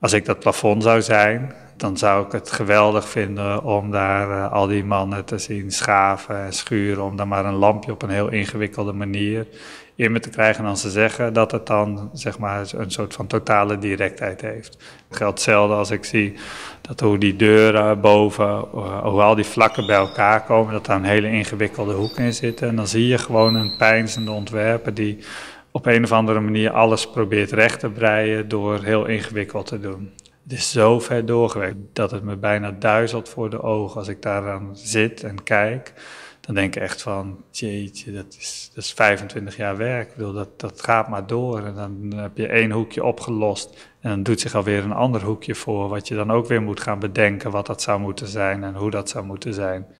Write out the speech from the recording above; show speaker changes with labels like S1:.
S1: Als ik dat plafond zou zijn, dan zou ik het geweldig vinden om daar eh, al die mannen te zien schaven en schuren. Om dan maar een lampje op een heel ingewikkelde manier in me te krijgen. En als ze zeggen dat het dan zeg maar, een soort van totale directheid heeft. Het geldt zelden als ik zie dat hoe die deuren boven, eh, hoe al die vlakken bij elkaar komen, dat daar een hele ingewikkelde hoek in zit. En dan zie je gewoon een pijnzende ontwerper die op een of andere manier alles probeert recht te breien door heel ingewikkeld te doen. Het is zo ver doorgewerkt dat het me bijna duizelt voor de ogen als ik daaraan zit en kijk. Dan denk ik echt van, jeetje, dat is, dat is 25 jaar werk. Ik bedoel, dat, dat gaat maar door. En dan heb je één hoekje opgelost. En dan doet zich alweer een ander hoekje voor, wat je dan ook weer moet gaan bedenken wat dat zou moeten zijn en hoe dat zou moeten zijn.